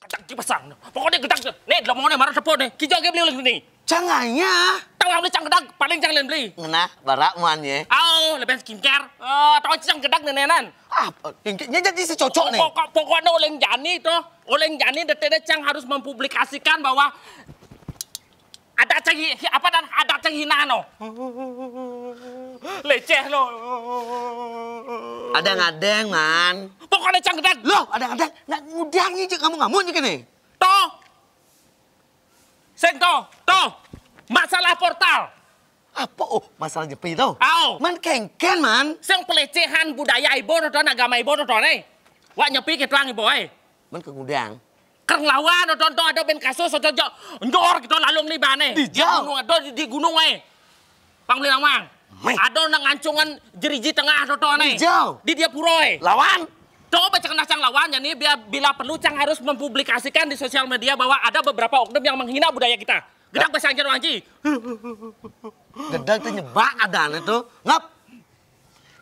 Kedak di pasang. Pokoknya gedak. Nih, mau nih marah sepo nih. Kijau ge beli ulang nih. Canganya. Tahu ambil cang gedak, paling cang lain beli. Ngena barak man ye. Au, lebih skincare. Eh, tahu cang gedak nenenan. Ah, ini jadi si nih. pokoknya oleh Jani tuh, oleh Jani detene cang harus mempublikasikan bahwa ada cang apa dan ada cang hinaan no. Leceh no. Ada ngadeng man kok ada cangketan. Loh, ada-ada nak ngudangi je kamu ngamuk je kene. Toh. seng toh, toh. Masalah portal. Apa oh masalah Jepi tau? Au. Man kengken man. Seng pelecehan budaya ibu dan agama ibu atau ne. Eh. Wak nyepi ke tuang gitu eh. Man ngudang. Kang lawan atau atau ada ben kasus atau jok njor kita gitu, lalu nih bane. Di gunung ada di gunung eh. Panglilang mang. Ada nang ancungan jeriji tengah atau ne. Di eh. jauh. Di dia puroi. Eh. Lawan. Coba Cang lawan ya nih biar bila perlu Cang harus mempublikasikan di sosial media bahwa ada beberapa oknum yang menghina budaya kita. Gedang bahasa Anjar Gedang ternyebak adan itu tuh. Ngap.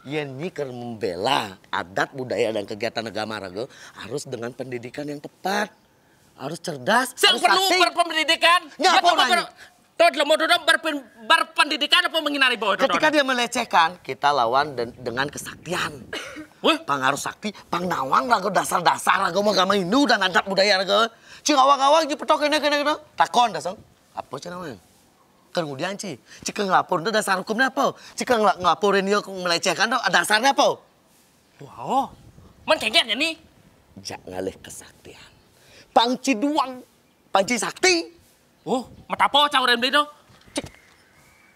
Yen mikir membela adat budaya dan kegiatan agama rago harus dengan pendidikan yang tepat. Harus cerdas, Saya harus perlu berpendidikan. Nyapa orang. Tuh, mau duduk berpendidikan apa menghina bodoh? Ketika dia melecehkan, kita lawan dengan kesaktian. Weh? Pang harus sakti, pang nawang lagu dasar-dasar lagu mah gama Hindu dan adat budaya lagu. Cing awang-awang je petok ini kena kena. Takon dasar. Apa cina mah? Kemudian ci, cik ngelapor itu dasar hukumnya apa? Cik ngelaporin dia melecehkan itu dasarnya apa? Wow, man mencengketnya nih. Jak ngalih kesaktian. Pangci duang, panci sakti. Oh, metapo cawuran beli dong.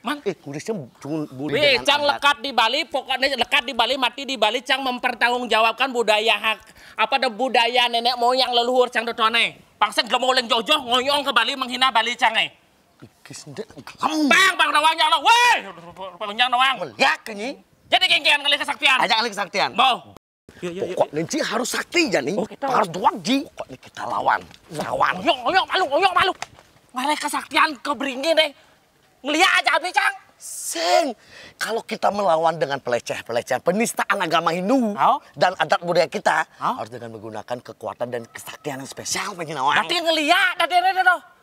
Man. Eh, cuma budaya. Wih, Cang lekat di Bali, pokoknya lekat di Bali, mati di Bali. Cang mempertanggungjawabkan budaya hak apa ada budaya nenek moyang leluhur Cang Dotone. Pangsen gelemoleng jojo ngoyong ke Bali menghina Bali Cang eh. Kamu. Bang, bang rawangnya lo, weh, pelunjang rawang. Melihat kenyi. Jadi kengkian kali kesaktian. Ajak kali kesaktian. Mau. Pokoknya Ji harus sakti ya nih. Oh, Harus doang Ji. Pokoknya kita lawan. Lawan. Ngoyong, ngoyong, malu, ngoyong, malu. Malah kesaktian keberingin deh. Ngeliat aja abis cang. Seng, kalau kita melawan dengan pelecehan-pelecehan penistaan agama Hindu oh? dan adat budaya kita oh? harus dengan menggunakan kekuatan dan kesaktian yang spesial penyinawan. Nanti ngeliat, nanti nanti, nanti, nanti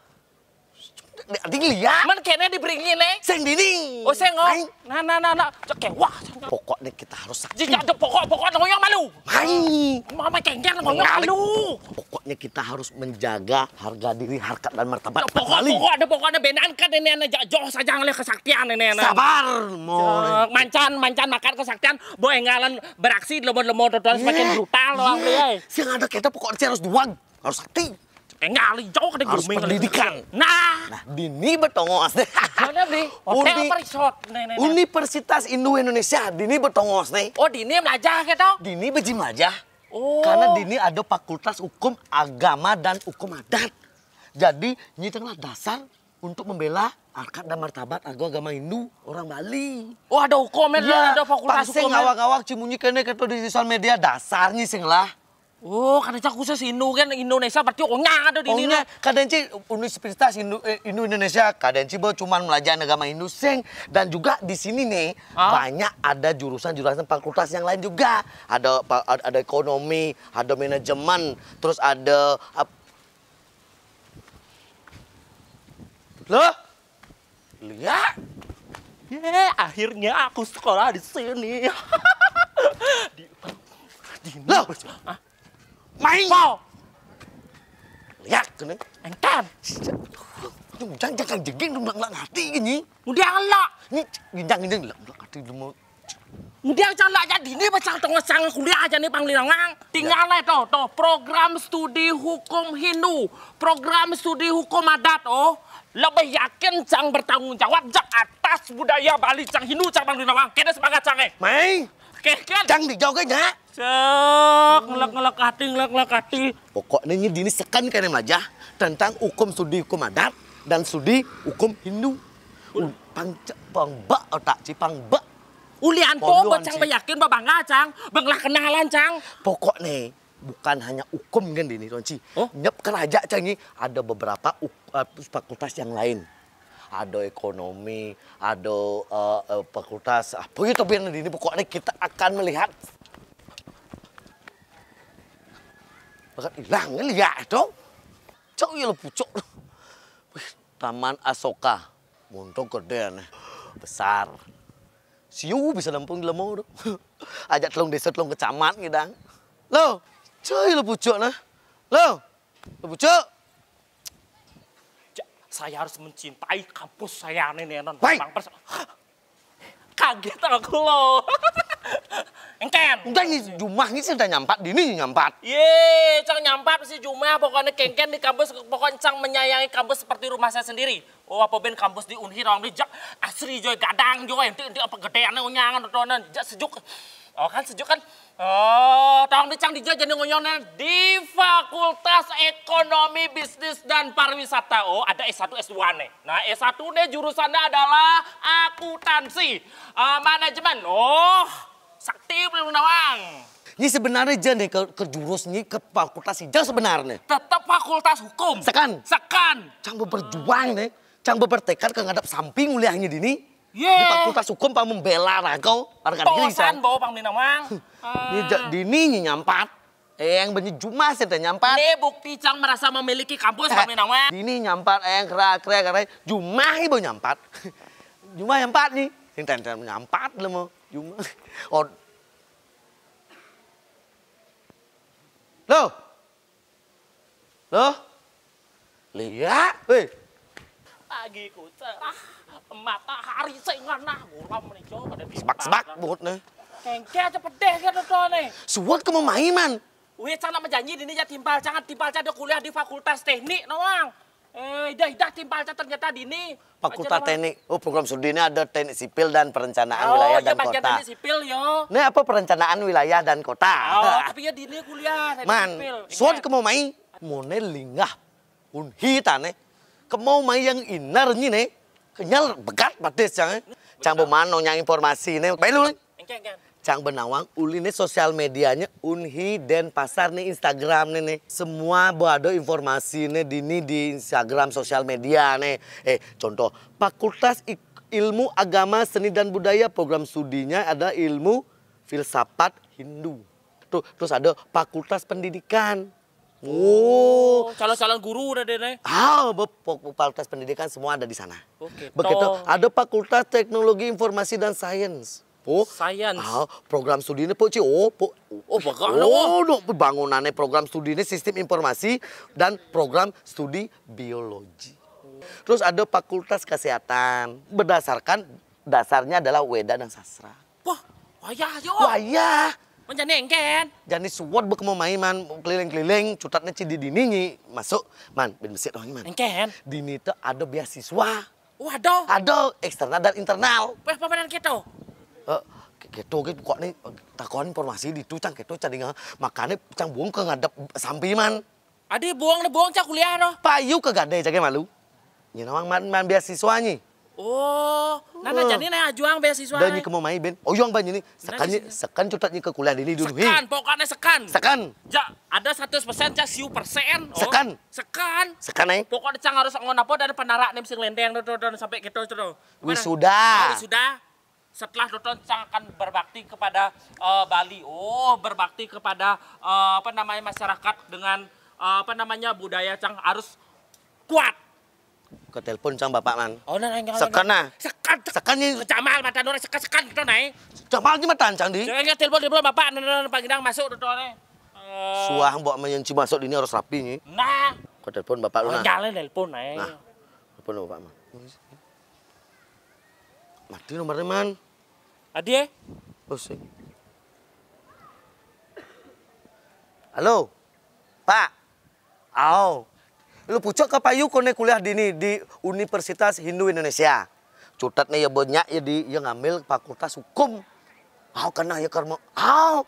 artinya lihat. Man kene diberingin, nih. Seng dini. Oh seng oh. Nah nah nah nah. Cek wah. Pokoknya kita harus sakti. Jika ada pokok pokok ngoyong malu. Hai. Mama cengker ngoyong malu. Pokoknya kita harus menjaga harga diri, harkat dan martabat. Pokok pokok ada pokok ada benan kan ini anak jauh saja ngeliat kesaktian ini anak. Sabar mon. Mancan mancan makan kesaktian. Boy ngalan beraksi lemot lemot dodol iya. semakin brutal loh. Iya. Ya. Siang ada kita pokoknya harus duang. Harus sakti. Tengali jauh kan harus pendidikan. Nah. nah dini betongos deh. Mana beli? Universitas Indo Indonesia dini betongos nih. Oh dini belajar, gitu? Dini beji belajar. Oh. Karena dini ada fakultas hukum agama dan hukum adat. Jadi nyitenglah dasar untuk membela akad dan martabat agama Hindu orang Bali. Oh ada hukumnya. Iya. ada fakultas hukum. Pasti ngawak-ngawak cimunyi kene ketua di sosial media dasarnya sing lah. Oh, kadang khusus Indo kan Indonesia berarti oh ada di sini. Kadang universitas Indo, Indo Indonesia kadang cuma cuman belajar agama Hindu seng dan juga di sini nih banyak ada jurusan-jurusan fakultas yang lain juga. Ada ada ekonomi, ada manajemen, terus ada lo Loh? Lihat. Yeah, akhirnya aku sekolah di sini. di, di Loh? main wow lihat kene entan jangan jangan lang lang hati gini kan, ini udah ni ini ginjang lang lang hati lu mau jang jalan jadi ini macam tong sang kuliah aja nih panglirangang. Ya. Tinggal ya. to to program studi hukum Hindu, program studi hukum adat oh. Lebih yakin cang bertanggung jawab jak atas budaya Bali cang Hindu cang panglirangang. Kita semangat cang eh. Mai. Oke, Cang dijauhkan ya cek ngelak-ngelak hati, ngelak-ngelak hati. Pokoknya ini dini sekan kene aja tentang hukum studi hukum adat dan studi hukum Hindu. Pang bak otak pang bak Ulian po bacang meyakin bangga ngacang, banglah kenalan cang. Pokoknya bukan hanya hukum kan dini Ronci. Oh? Nyep kerajaan cang ini ada beberapa eh, fakultas yang lain ada ekonomi, ada uh, fakultas apa itu biar ini pokoknya kita akan melihat Bahkan hilang lihat dong. Cok ya lo cok. Wih, Taman Asoka. Muntung gede Besar. Siu bisa lempung lemo dong. Ajak telung desa telung kecamat gitu dong Lo, cuy lo cok iya nah. Lo, lebu Saya harus mencintai kampus saya nenek nenon. Kaget aku loh. Engken. ini Jumah ini sudah nyampat, dini nyampat. Ye, cang nyampat si Jumah pokoknya kengken di kampus pokoknya cang menyayangi kampus seperti rumah saya sendiri. Oh apa ben kampus di Unhi orang di asri joy gadang joy enti enti apa gedean unyangan dodonan jak sejuk. Oh kan sejuk kan. Oh, tolong dicang dijajan jadi ngoyonan di Fakultas Ekonomi Bisnis dan Pariwisata. Oh, ada S1, S2 nih. Nah, S1 nih jurusannya adalah akuntansi, uh, manajemen. Oh, sakti Bunda Nawang. Ini sebenarnya jen deh ke, ke jurus ini ke fakultas hijau sebenarnya. Tetap fakultas hukum. Sekan. Sekan. Cang berjuang deh. Cang bertekad ke ngadap samping kuliahnya dini. Yeah. Di fakultas hukum pak membela ragau. Tosan bawa pang nawang Ini uh. dini nyampat. eh yang benci cuma sih dan nyampat. Ini bukti Cang merasa memiliki kampus Pak Minawang. Eh, ini nyampat eh, kera kera kera. Cuma ibu nyampat. yang nyampat nih. Ini tenten nyampat lemu. Cuma on. Loh. Loh. Lihat, weh. Pagi ku cerah, matahari seinganah guram nih coba ada di. Sebak-sebak buat nih. Kengke cepet deh kan tuh nih. Suwat ke main Iman. Wih, sana menjanji ini jadi ya, timpal, jangan timpal, jangan kuliah di fakultas teknik, noang. Eh, dah dah timbalta ternyata dini. kuta Teknik. Oh, program studinya ada Teknik Sipil dan Perencanaan oh, Wilayah iya, dan Kota. Oh, sipil yo. Nah, apa perencanaan wilayah dan kota? Oh, tapi ya dini kuliah teknik Man, sipil. Man, suat kemau mai, mone lingah unhi tane. Kemau mai yang inar nih ne. Kenyal begat batis jangan. Campur mano yang informasi nih Baik lu. Engke Cang Benawang, Uli nih sosial medianya Unhi dan pasar nih Instagram nih nih. Semua bodo informasi nih di nih di Instagram sosial media nih. Eh contoh Fakultas Ilmu Agama Seni dan Budaya program studinya ada ilmu filsafat Hindu. Tuh, terus ada Fakultas Pendidikan. Oh, oh. calon-calon guru udah deh, nih. Ah, fakultas pendidikan semua ada di sana. Oke. Begitu ada Fakultas Teknologi Informasi dan Sains oh science ah, program studi ini pun cik. oh po oh bagaimana? oh no bangunannya program studi ini sistem informasi dan program studi biologi terus ada fakultas kesehatan berdasarkan dasarnya adalah weda dan sastra wah wayah yo wayah Menjan nengken. kan suwot bek mau main man keliling-keliling cutatnya cidi dini masuk man ben besit oh man. kan Dini itu ada beasiswa. Waduh. Ada eksternal dan internal. Wah pamanan kita gitu gitu kok nih takon informasi di tuh cang gitu dengan makannya cang buang ke ngadep sampiman adi buang nih buang cang kuliah no payu ke gade jaga malu ini nawang man, man beasiswa nyi oh nana jadi naya juang beasiswa dan nyi kemau main ben oh juang banyak ini sekan sekan cutat nyi ke kuliah ini dulu sekan pokoknya sekan sekan ja ada satu persen cang siu persen oh. sekan sekan sekan nih pokoknya cang harus apa dari penarak nih sing tuh sampai gitu tuh wisuda wisuda setelah Doton akan berbakti kepada uh, Bali. Oh, berbakti kepada uh, apa namanya masyarakat dengan uh, apa namanya budaya Cang harus kuat. Ke telepon Cang Bapak Man. Oh, nah, nah, sekan nah. Sekan. Sekan gitu, nah, ini. Jamal mata orang sekan sekan itu naik. Jamal ini mata Cang di. Jangan telepon telepon Bapak nah, nah, nana panggilan masuk Doton. nih. Suah mbok menyenci masuk ini harus rapi nih. Nah. Ke telepon Bapak lu. Oh, jalan telepon naik. Nah. Telepon Bapak Man. Mati nomornya man. Adi? Pusing. Eh? Oh, Halo, Pak. Au. Lu pucuk ke Pak Yuko nih kuliah di, nih, di Universitas Hindu Indonesia. Cutat nih ya banyak ya di yang ngambil fakultas hukum. Au kena ya karma. Au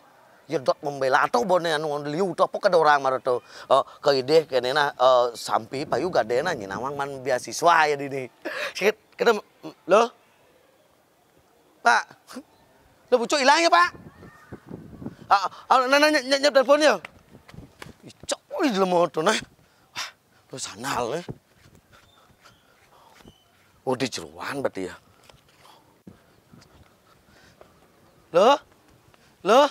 ya dok membela atau bone anu, anu liu tuh apa kada orang marah tuh eh, ke ide kene nah uh, sampi payu gadena nyinawang nah, man biasiswa ya dini. Sikit kita lo Pak. Udah pucuk hilang ya, Pak? Ah, ah, nah, nah, nyap, nyap teleponnya. Icok, ini dalam motor, nah. Wah, lu sanal, nih. Oh, di jeruan berarti ya. Loh? Loh?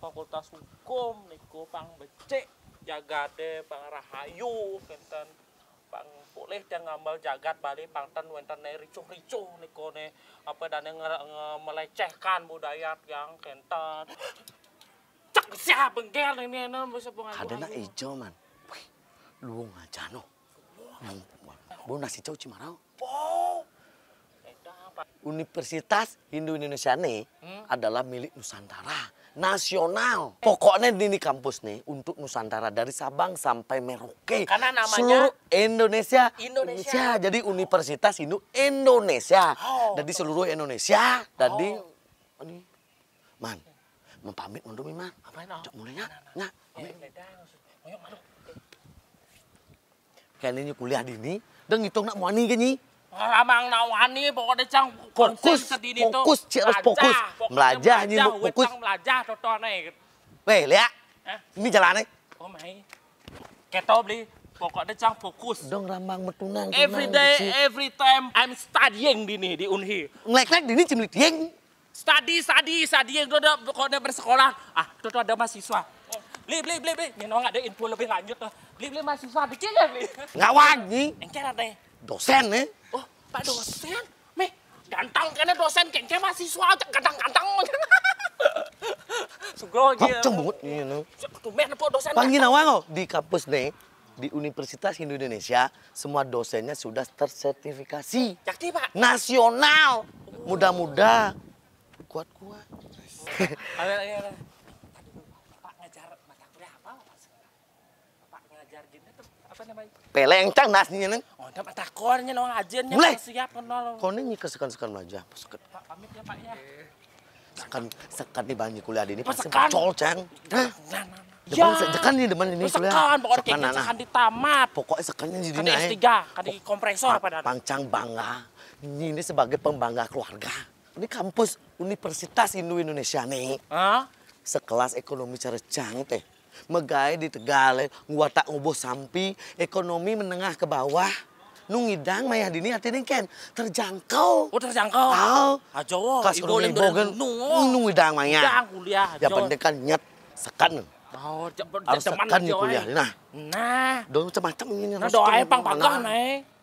Fakultas Hukum, Niko Pang Becek. jagade pang rahayu kenten pang boleh dan ngambil jagat Bali, pangten, wenten ne ricuh ricuh niko ne apa dan nge, nge melecehkan budaya yang kenten cak siapa bengkel ini nih bisa bunga nak ijo man luung aja no bu nasi cau cimarau Universitas Hindu Indonesia ini hmm? adalah milik Nusantara nasional. Eh. Pokoknya ini kampus nih untuk Nusantara dari Sabang sampai Merauke. Karena namanya seluruh Indonesia. Indonesia. Indonesia. Jadi Universitas Indo Indonesia. Oh. Jadi seluruh Indonesia. Jadi oh. ini man mempamit undur man. Apa ini? Oh? Cok mulainya. Nah. nah, nah. Eh, Kayaknya kuliah dini, dan ngitung nak mau anjing gini. Ramang nawani pokoknya cang fokus fokus cek harus fokus melajah ini fokus melajah totone gitu. weh lihat eh? ini jalannya oh mai keto beli pokoknya cang fokus dong ramang metunang every gitu, day every time I'm studying dini di unhi ngelek-ngelek dini cimli dieng study study study tuh pokoknya bersekolah ah tuh ada mahasiswa oh, beli beli beli beli nggak ada info lebih lanjut tuh beli beli mahasiswa dikit ya beli ngawang nih engker ada dosen nih eh. Pak dosen, meh ganteng kan dosen kengke mahasiswa gantang-gantang. Sugro gitu. Ya. Cong banget ngono. Tumben apa dosen? Panggil nawang di kampus nih di Universitas Indonesia semua dosennya sudah tersertifikasi. Yakti, Pak. Nasional. Mudah-mudah kuat-kuat. nas nasinya neng. Oh, dapat takornya nong ajennya. Mulai. Siap nol. Kau neng nyika sekan sekan aja. Sekan. Pak pamit ya pak ya. Sekan sekan di banyak kuliah di ini. Oh, pasti col ceng. Nah, nah, nah, nah, Depan, ya. Sekan di depan ini kuliah. Sekan, gitu, pokoknya sekan, nah, sekan di tamat. Pokoknya sekannya di sini. Kadi S3, kadi kompresor pada. Pangcang bangga. Ini sebagai pembangga keluarga. Ini kampus Universitas Hindu Indonesia nih. Hah? Sekelas ekonomi cara cang teh megai di Tegale, nguatak ngubuh sampi, ekonomi menengah ke bawah. Nungidang mayah dini hati ini ken terjangkau. Oh terjangkau. Tau. ajo ah, Kas ibu yang bogen kan, nungidang mayah. Nungidang kuliah. Ya kan nyet sekan. Oh, harus sekan di kuliah. Nah, nah. Dong macam-macam ini. Nah, doa pang nah. pangkah naik.